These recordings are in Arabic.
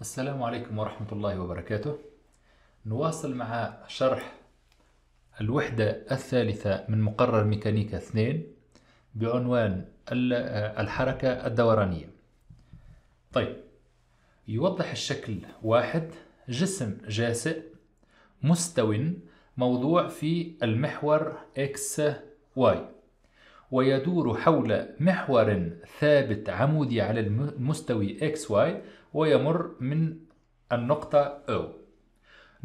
السلام عليكم ورحمة الله وبركاته نواصل مع شرح الوحدة الثالثة من مقرر ميكانيكا 2 بعنوان الحركة الدورانية طيب يوضح الشكل واحد جسم جاسئ مستو موضوع في المحور x y ويدور حول محور ثابت عمودي على المستوي XY ويمر من النقطة O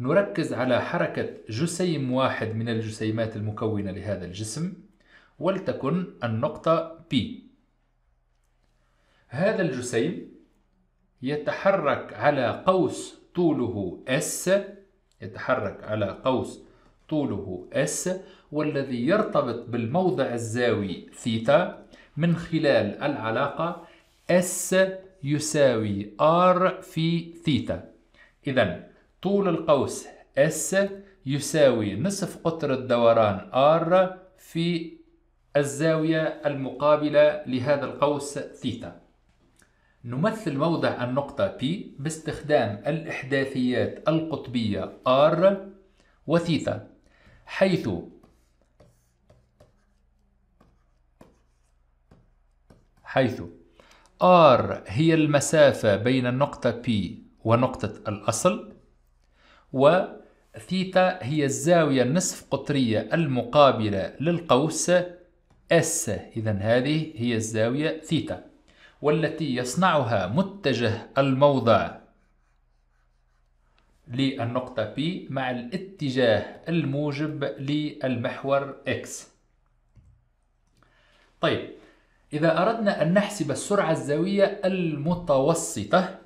نركز على حركة جسيم واحد من الجسيمات المكونة لهذا الجسم ولتكن النقطة P هذا الجسيم يتحرك على قوس طوله S يتحرك على قوس طوله S والذي يرتبط بالموضع الزاوي ثيتا من خلال العلاقة S يساوي R في ثيتا إذا طول القوس S يساوي نصف قطر الدوران R في الزاوية المقابلة لهذا القوس ثيتا نمثل موضع النقطة P باستخدام الإحداثيات القطبية R وثيتا حيث حيث R هي المسافة بين النقطة P ونقطة الأصل و ثيتا هي الزاوية النصف قطرية المقابلة للقوس S إذا هذه هي الزاوية ثيتا والتي يصنعها متجه الموضع للنقطة P مع الاتجاه الموجب للمحور X طيب إذا أردنا أن نحسب السرعة الزاوية المتوسطة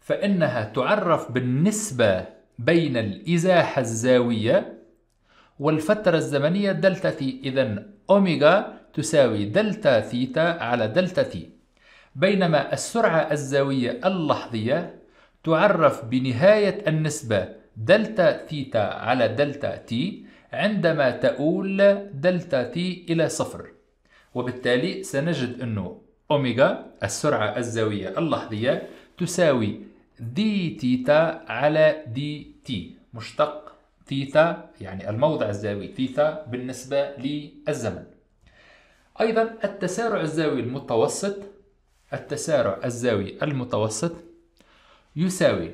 فإنها تعرف بالنسبة بين الإزاحة الزاوية والفترة الزمنية دلتا تي إذا أوميغا تساوي دلتا ثيتا على دلتا تي بينما السرعة الزاوية اللحظية تعرف بنهاية النسبة دلتا ثيتا على دلتا تي عندما تؤول دلتا تي إلى صفر وبالتالي سنجد أنه أوميغا السرعة الزاوية اللحظية تساوي دي تيتا على دي تي مشتق تيتا يعني الموضع الزاوي تيتا بالنسبة للزمن أيضا التسارع الزاوي المتوسط التسارع الزاوي المتوسط يساوي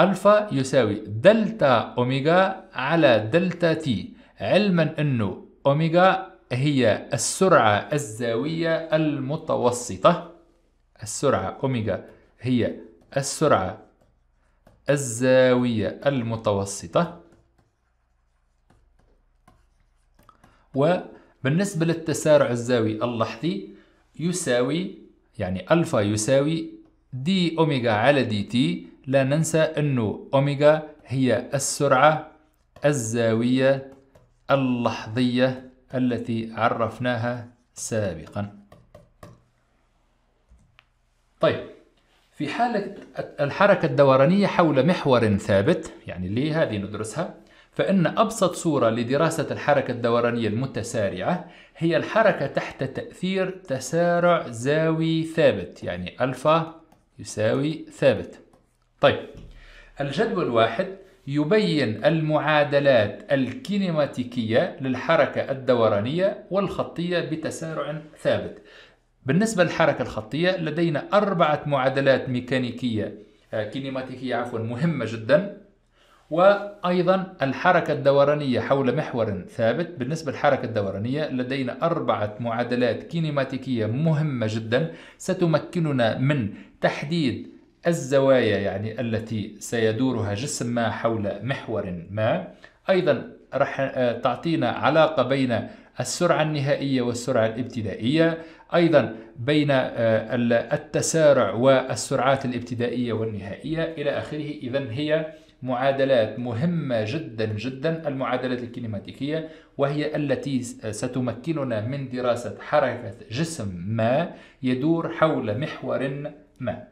ألفا يساوي دلتا أوميغا على دلتا تي علما أنه أوميغا هي السرعة الزاوية المتوسطة السرعة أوميجا هي السرعة الزاوية المتوسطة وبالنسبة للتسارع الزاوي اللحظي يساوي يعني ألفا يساوي دي أوميجا على دي تي لا ننسى أنه أوميجا هي السرعة الزاوية اللحظية التي عرفناها سابقا طيب في حالة الحركة الدورانية حول محور ثابت يعني اللي هذه ندرسها فإن أبسط صورة لدراسة الحركة الدورانية المتسارعة هي الحركة تحت تأثير تسارع زاوي ثابت يعني ألفا يساوي ثابت طيب الجدول واحد يبين المعادلات الكينيماتيكية للحركة الدورانية والخطية بتسارع ثابت بالنسبة للحركة الخطية لدينا أربعة معادلات ميكانيكية آه، كينيماتيكية عفوا مهمة جدا وأيضا الحركة الدورانية حول محور ثابت بالنسبة للحركة الدورانية لدينا أربعة معادلات كينيماتيكية مهمة جدا ستمكننا من تحديد الزوايا يعني التي سيدورها جسم ما حول محور ما أيضا رح آه، تعطينا علاقة بين السرعة النهائية والسرعة الابتدائية أيضا بين آه، التسارع والسرعات الابتدائية والنهائية إلى آخره إذا هي معادلات مهمة جدا جدا المعادلات الكينيماتيكية وهي التي ستمكننا من دراسة حركة جسم ما يدور حول محور ما